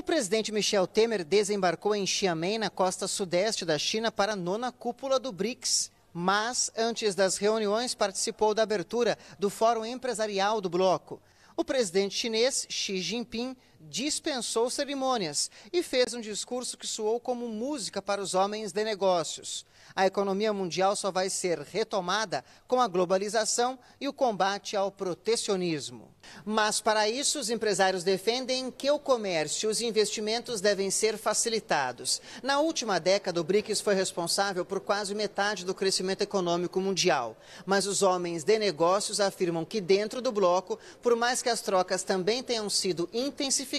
O presidente Michel Temer desembarcou em Xiamen, na costa sudeste da China, para a nona cúpula do BRICS. Mas, antes das reuniões, participou da abertura do Fórum Empresarial do Bloco. O presidente chinês Xi Jinping dispensou cerimônias e fez um discurso que soou como música para os homens de negócios. A economia mundial só vai ser retomada com a globalização e o combate ao protecionismo. Mas, para isso, os empresários defendem que o comércio e os investimentos devem ser facilitados. Na última década, o BRICS foi responsável por quase metade do crescimento econômico mundial. Mas os homens de negócios afirmam que, dentro do bloco, por mais que as trocas também tenham sido intensificadas,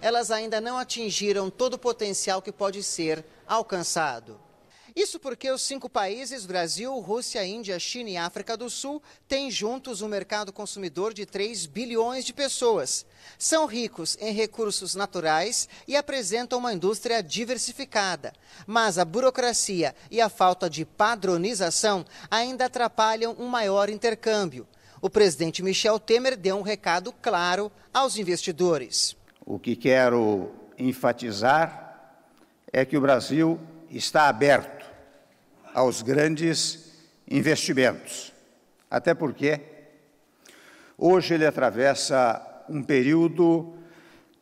elas ainda não atingiram todo o potencial que pode ser alcançado. Isso porque os cinco países, Brasil, Rússia, Índia, China e África do Sul, têm juntos um mercado consumidor de 3 bilhões de pessoas. São ricos em recursos naturais e apresentam uma indústria diversificada. Mas a burocracia e a falta de padronização ainda atrapalham um maior intercâmbio o presidente Michel Temer deu um recado claro aos investidores. O que quero enfatizar é que o Brasil está aberto aos grandes investimentos. Até porque hoje ele atravessa um período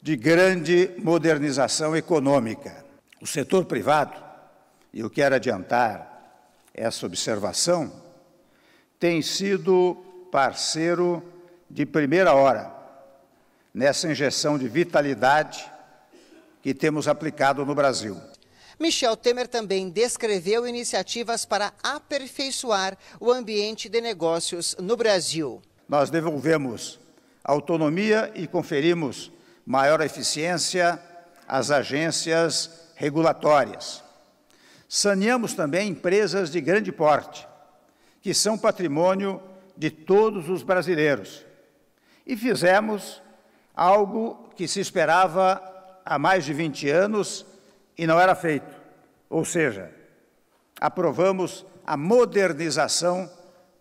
de grande modernização econômica. O setor privado, e eu quero adiantar essa observação, tem sido parceiro de primeira hora nessa injeção de vitalidade que temos aplicado no Brasil. Michel Temer também descreveu iniciativas para aperfeiçoar o ambiente de negócios no Brasil. Nós devolvemos autonomia e conferimos maior eficiência às agências regulatórias. Saneamos também empresas de grande porte, que são patrimônio de todos os brasileiros. E fizemos algo que se esperava há mais de 20 anos e não era feito. Ou seja, aprovamos a modernização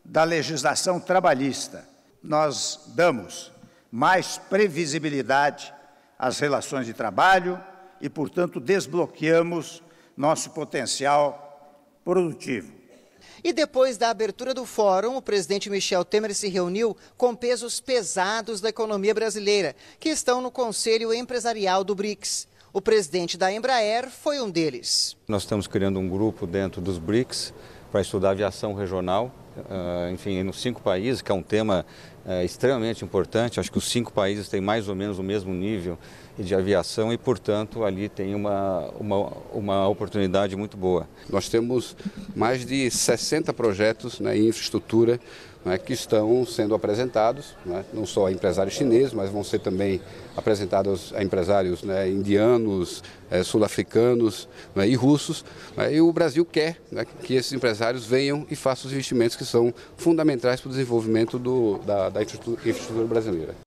da legislação trabalhista. Nós damos mais previsibilidade às relações de trabalho e, portanto, desbloqueamos nosso potencial produtivo. E depois da abertura do fórum, o presidente Michel Temer se reuniu com pesos pesados da economia brasileira, que estão no Conselho Empresarial do BRICS. O presidente da Embraer foi um deles. Nós estamos criando um grupo dentro dos BRICS para estudar aviação regional ah, enfim, nos cinco países, que é um tema eh, extremamente importante. Acho que os cinco países têm mais ou menos o mesmo nível de aviação e, portanto, ali tem uma, uma, uma oportunidade muito boa. Nós temos mais de 60 projetos né, em infraestrutura né, que estão sendo apresentados, né, não só a empresários chineses, mas vão ser também apresentados a empresários né, indianos, é, sul-africanos né, e russos. Né. e o Brasil quer né, que esses empresários venham e façam os investimentos que são fundamentais para o desenvolvimento do, da, da infraestrutura brasileira.